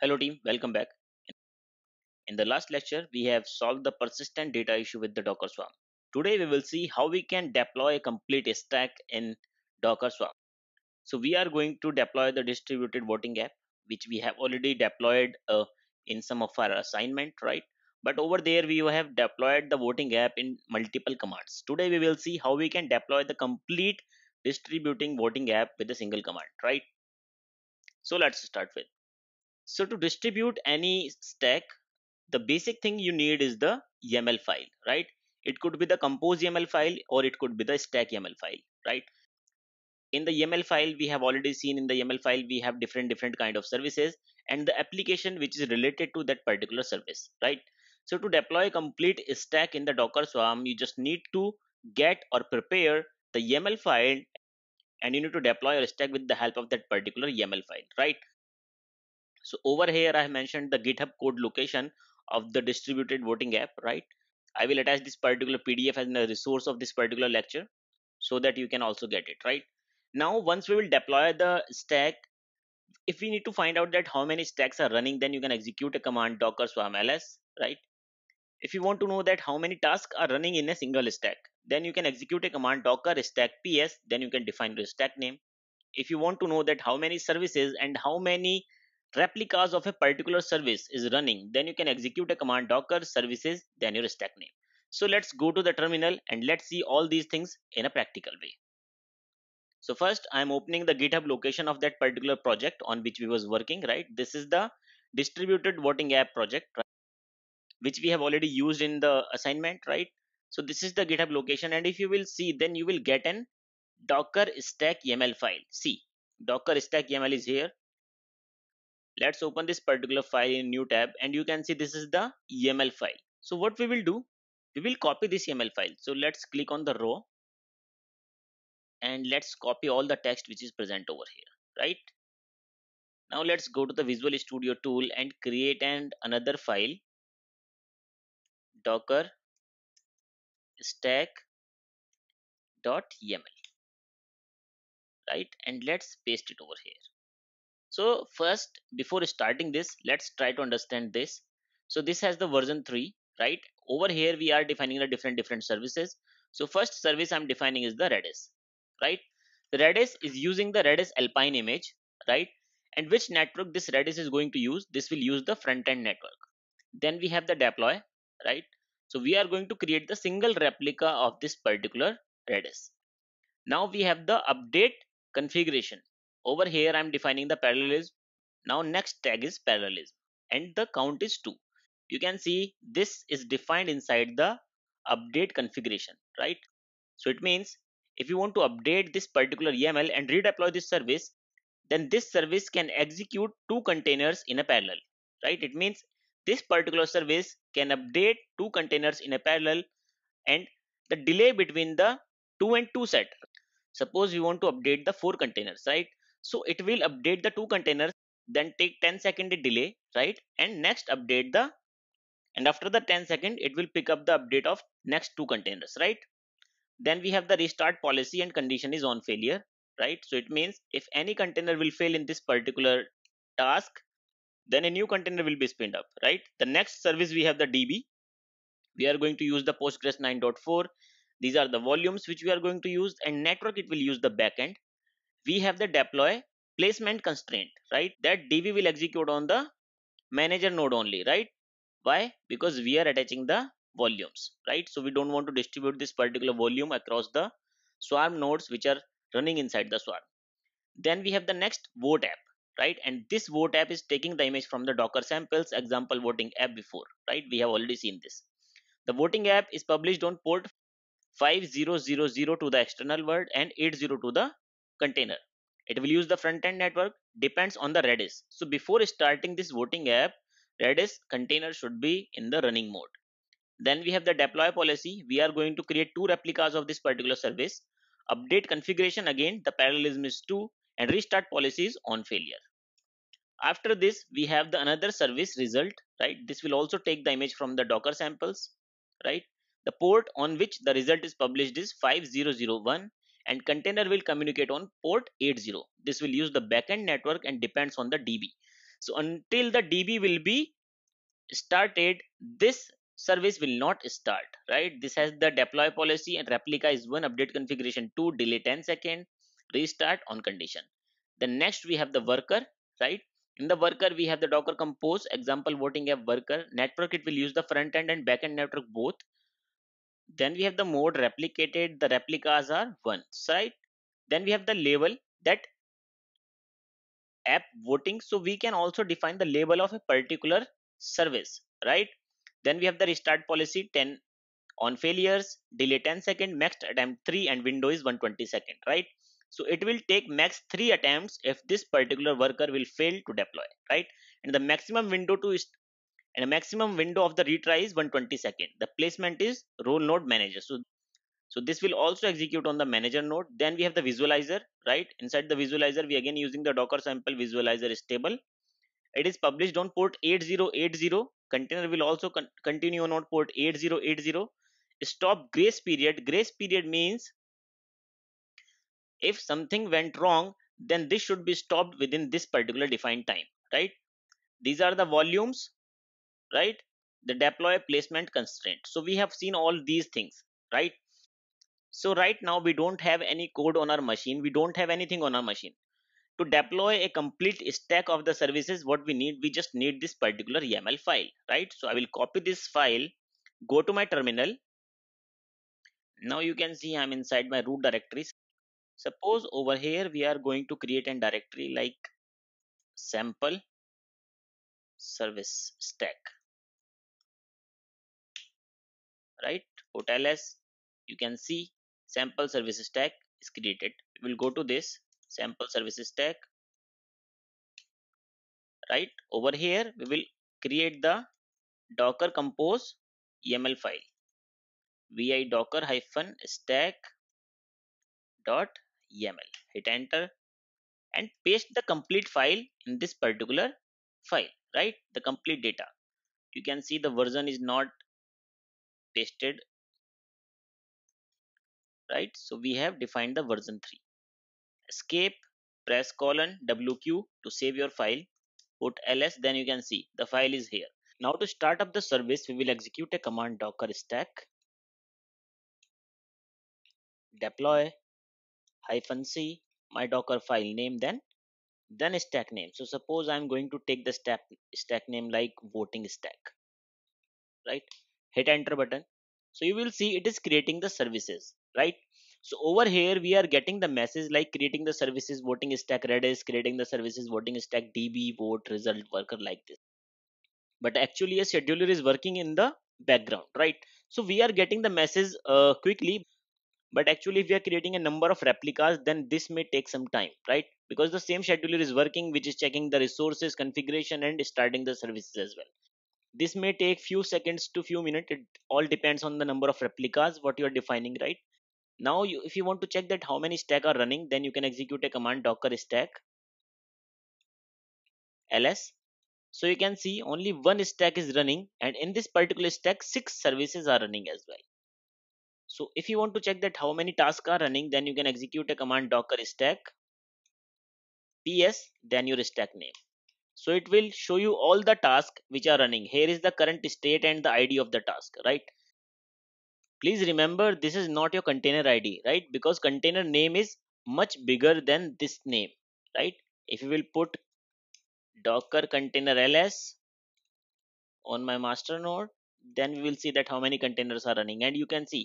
Hello team, welcome back. In the last lecture, we have solved the persistent data issue with the Docker Swarm. Today we will see how we can deploy a complete stack in Docker Swarm. So we are going to deploy the distributed voting app, which we have already deployed uh, in some of our assignment, right? But over there we have deployed the voting app in multiple commands. Today we will see how we can deploy the complete distributing voting app with a single command, right? So let's start with so to distribute any stack, the basic thing you need is the YAML file, right? It could be the compose YAML file or it could be the stack YAML file, right? In the YAML file, we have already seen in the YAML file, we have different different kind of services and the application which is related to that particular service, right? So to deploy complete stack in the Docker Swarm, you just need to get or prepare the YAML file and you need to deploy your stack with the help of that particular YAML file, right? so over here i have mentioned the github code location of the distributed voting app right i will attach this particular pdf as a resource of this particular lecture so that you can also get it right now once we will deploy the stack if we need to find out that how many stacks are running then you can execute a command docker swarm ls right if you want to know that how many tasks are running in a single stack then you can execute a command docker stack ps then you can define your stack name if you want to know that how many services and how many replicas of a particular service is running, then you can execute a command docker services, then your stack name. So let's go to the terminal and let's see all these things in a practical way. So first I'm opening the GitHub location of that particular project on which we was working, right? This is the distributed voting app project, right? which we have already used in the assignment, right? So this is the GitHub location and if you will see, then you will get an docker stack YAML file. See, docker stack YAML is here let's open this particular file in new tab and you can see this is the EML file. So what we will do, we will copy this EML file. So let's click on the row and let's copy all the text which is present over here, right? Now let's go to the Visual Studio tool and create and another file docker Stack. Dot EML, right and let's paste it over here so first before starting this let's try to understand this so this has the version 3 right over here we are defining the different different services so first service i'm defining is the redis right the redis is using the redis alpine image right and which network this redis is going to use this will use the front end network then we have the deploy right so we are going to create the single replica of this particular redis now we have the update configuration over here i'm defining the parallelism now next tag is parallelism and the count is 2 you can see this is defined inside the update configuration right so it means if you want to update this particular YAML and redeploy this service, then this service can execute two containers in a parallel, right? It means this particular service can update two containers in a parallel and the delay between the two and two set. Suppose you want to update the four containers, right? so it will update the two containers then take 10 second delay right and next update the and after the 10 second it will pick up the update of next two containers right then we have the restart policy and condition is on failure right so it means if any container will fail in this particular task then a new container will be spinned up right the next service we have the db we are going to use the postgres 9.4 these are the volumes which we are going to use and network it will use the backend we have the deploy placement constraint, right? That DB will execute on the manager node only, right? Why? Because we are attaching the volumes, right? So we don't want to distribute this particular volume across the swarm nodes which are running inside the swarm. Then we have the next vote app, right? And this vote app is taking the image from the Docker samples example voting app before, right? We have already seen this. The voting app is published on port 5000 to the external world and 80 to the container. It will use the front end network depends on the Redis. So before starting this voting app, Redis container should be in the running mode. Then we have the deploy policy. We are going to create two replicas of this particular service. Update configuration again, the parallelism is 2 and restart policies on failure. After this, we have the another service result, right? This will also take the image from the Docker samples, right? The port on which the result is published is 5001 and container will communicate on port 80 this will use the backend network and depends on the db so until the db will be started this service will not start right this has the deploy policy and replica is one update configuration two delay 10 second restart on condition Then next we have the worker right in the worker we have the docker compose example voting app worker network it will use the front end and back end network both then we have the mode replicated, the replicas are ones, right? Then we have the label that app voting. So we can also define the label of a particular service, right? Then we have the restart policy 10 on failures, delay 10 second, max attempt 3 and window is 120 second, right? So it will take max 3 attempts if this particular worker will fail to deploy, right? And the maximum window to and a maximum window of the retry is 120 second. The placement is role node manager. So, so this will also execute on the manager node. Then we have the visualizer, right? Inside the visualizer, we again using the Docker sample visualizer is stable. It is published on port 8080. Container will also con continue on port 8080. Stop grace period. Grace period means if something went wrong, then this should be stopped within this particular defined time, right? These are the volumes right the deploy placement constraint so we have seen all these things right so right now we don't have any code on our machine we don't have anything on our machine to deploy a complete stack of the services what we need we just need this particular yaml file right so i will copy this file go to my terminal now you can see i'm inside my root directory suppose over here we are going to create a directory like sample service stack right hotel as you can see sample services tag is created we'll go to this sample services tag right over here we will create the docker compose YAML file vi docker hyphen stack dot YAML hit enter and paste the complete file in this particular file right the complete data you can see the version is not tested right so we have defined the version 3 escape press colon wq to save your file put ls then you can see the file is here now to start up the service we will execute a command docker stack deploy hyphen c my docker file name then then stack name so suppose i'm going to take the stack stack name like voting stack right hit enter button so you will see it is creating the services right so over here we are getting the message like creating the services voting stack redis creating the services voting stack db vote result worker like this but actually a scheduler is working in the background right so we are getting the message uh, quickly but actually if we are creating a number of replicas then this may take some time right because the same scheduler is working which is checking the resources configuration and starting the services as well this may take few seconds to few minutes it all depends on the number of replicas what you are defining right now you, if you want to check that how many stack are running then you can execute a command docker stack ls so you can see only one stack is running and in this particular stack six services are running as well so if you want to check that how many tasks are running then you can execute a command docker stack ps then your stack name so it will show you all the tasks which are running here is the current state and the id of the task right please remember this is not your container id right because container name is much bigger than this name right if you will put docker container ls on my master node then we will see that how many containers are running and you can see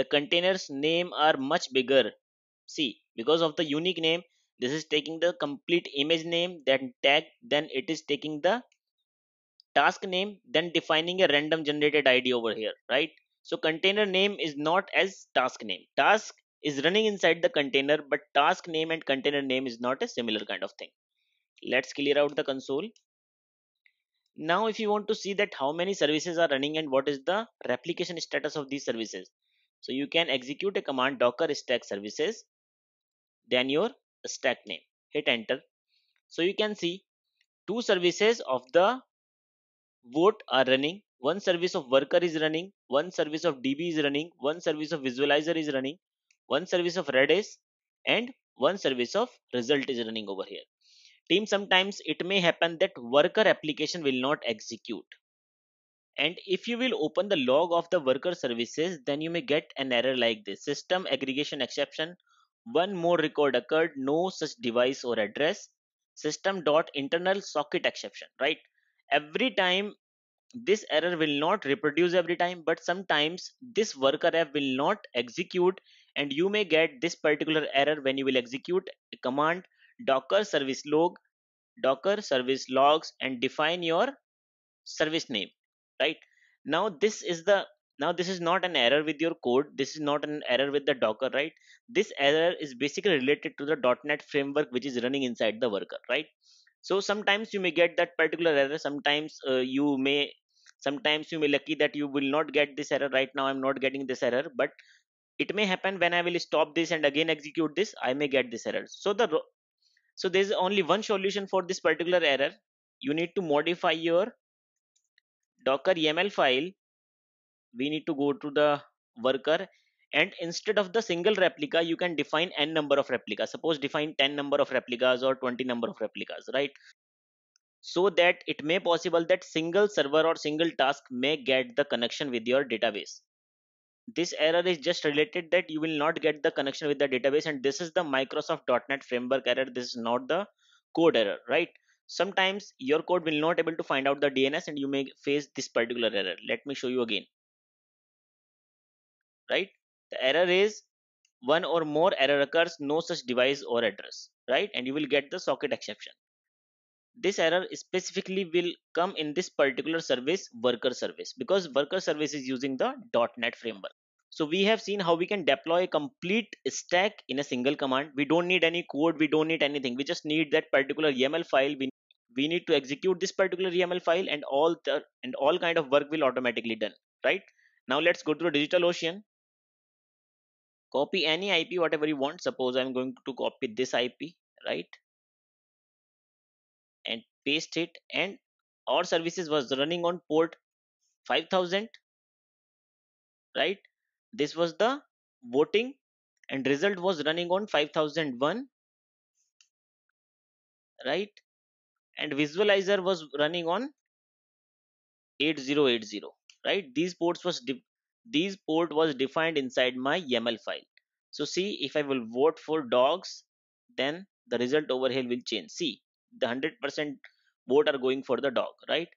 the containers name are much bigger see because of the unique name this is taking the complete image name then tag then it is taking the task name then defining a random generated id over here right so container name is not as task name task is running inside the container but task name and container name is not a similar kind of thing let's clear out the console now if you want to see that how many services are running and what is the replication status of these services so you can execute a command docker stack services then your stat name hit enter so you can see two services of the vote are running one service of worker is running one service of db is running one service of visualizer is running one service of redis and one service of result is running over here team sometimes it may happen that worker application will not execute and if you will open the log of the worker services then you may get an error like this system aggregation exception one more record occurred, no such device or address, system dot internal socket exception, right? Every time this error will not reproduce every time, but sometimes this worker app will not execute and you may get this particular error when you will execute a command docker service log docker service logs and define your service name right now this is the now this is not an error with your code this is not an error with the docker right this error is basically related to the net framework which is running inside the worker right so sometimes you may get that particular error sometimes uh, you may sometimes you may lucky that you will not get this error right now i'm not getting this error but it may happen when i will stop this and again execute this i may get this error so the so there is only one solution for this particular error you need to modify your docker yaml file we need to go to the worker and instead of the single replica you can define n number of replicas suppose define 10 number of replicas or 20 number of replicas right so that it may possible that single server or single task may get the connection with your database this error is just related that you will not get the connection with the database and this is the microsoft.net framework error this is not the code error right sometimes your code will not able to find out the dns and you may face this particular error let me show you again right the error is one or more error occurs no such device or address right and you will get the socket exception this error specifically will come in this particular service worker service because worker service is using the .NET framework so we have seen how we can deploy a complete stack in a single command we don't need any code we don't need anything we just need that particular YAML file we we need to execute this particular YAML file and all the, and all kind of work will automatically done right now let's go to the DigitalOcean copy any IP whatever you want suppose I'm going to copy this IP right and paste it and our services was running on port 5000 right this was the voting and result was running on 5001 right and visualizer was running on 8080 right these ports was these port was defined inside my YAML file. So see if I will vote for dogs then the result over here will change. See the 100% vote are going for the dog right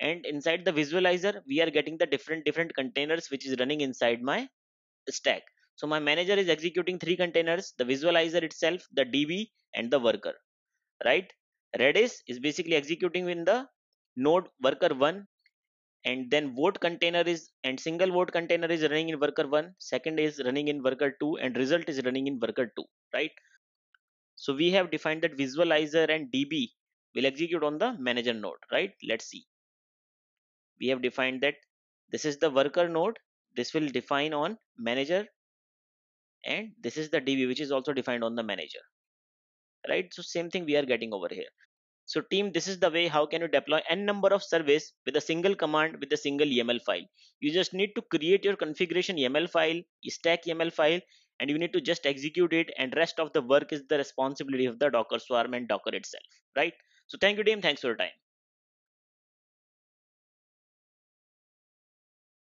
and inside the visualizer we are getting the different different containers which is running inside my stack. So my manager is executing three containers the visualizer itself the DB and the worker right. Redis is basically executing in the node worker 1 and then vote container is and single vote container is running in worker 1 second is running in worker 2 and result is running in worker 2 right so we have defined that visualizer and db will execute on the manager node right let's see we have defined that this is the worker node this will define on manager and this is the db which is also defined on the manager right so same thing we are getting over here so team, this is the way how can you deploy n number of service with a single command with a single YAML file. You just need to create your configuration YAML file, stack YAML file, and you need to just execute it and rest of the work is the responsibility of the Docker swarm and Docker itself, right? So thank you team. Thanks for your time.